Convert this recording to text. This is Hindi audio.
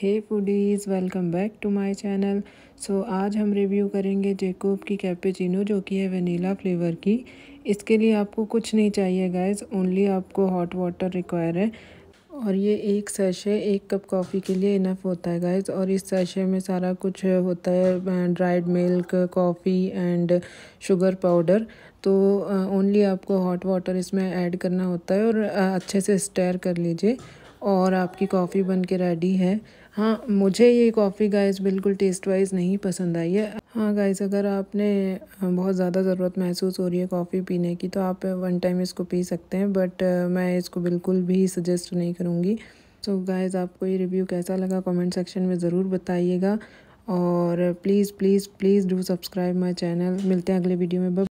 hey foodies welcome back to my channel so आज हम रिव्यू करेंगे जेकोब की कैपेचिनो जो कि है वनीला फ्लेवर की इसके लिए आपको कुछ नहीं चाहिए गाइस ओनली आपको हॉट वाटर रिक्वायर है और ये एक सैशे एक कप कॉफ़ी के लिए इनफ होता है गाइस और इस सैशे में सारा कुछ होता है dried milk coffee and sugar powder तो ओनली अं, आपको हॉट वाटर इसमें ऐड करना होता है और अं, अच्छे से स्टेयर कर लीजिए और आपकी कॉफ़ी बन के रेडी है हाँ मुझे ये कॉफ़ी गाइस बिल्कुल टेस्ट वाइज नहीं पसंद आई है हाँ गाइस अगर आपने बहुत ज़्यादा ज़रूरत महसूस हो रही है कॉफ़ी पीने की तो आप वन टाइम इसको पी सकते हैं बट मैं इसको बिल्कुल भी सजेस्ट नहीं करूँगी सो so गाइस आपको ये रिव्यू कैसा लगा कमेंट सेक्शन में ज़रूर बताइएगा और please please please do subscribe my channel मिलते हैं अगले वीडियो में